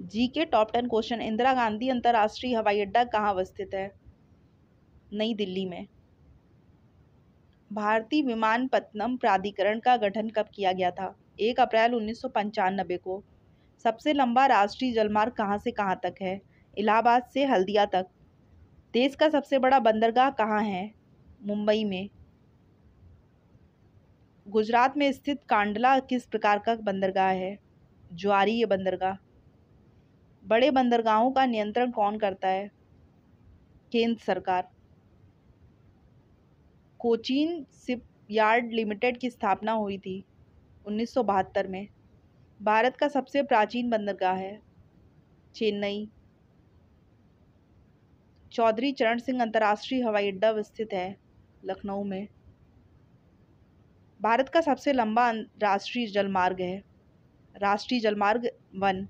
जी K top ten question Indira Gandhi अंतर्राष्ट्रीय हवाई अड्डा कहाँ अवस्थित है नई दिल्ली में भारतीय पत्नम प्राधिकरण का गठन कब किया गया था एक अप्रैल उन्नीस को सबसे लंबा राष्ट्रीय जलमार्ग कहाँ से कहाँ तक है इलाहाबाद से हल्दिया तक देश का सबसे बड़ा बंदरगाह कहाँ है मुंबई में गुजरात में स्थित कांडला किस प्रकार का बंदरगाह है ये बंदरगाह बड़े बंदरगाहों का नियंत्रण कौन करता है केंद्र सरकार कोचीन सिप यार्ड लिमिटेड की स्थापना हुई थी उन्नीस में भारत का सबसे प्राचीन बंदरगाह है चेन्नई चौधरी चरण सिंह अंतर्राष्ट्रीय हवाई अड्डा स्थित है लखनऊ में भारत का सबसे लंबा राष्ट्रीय जलमार्ग है राष्ट्रीय जलमार्ग वन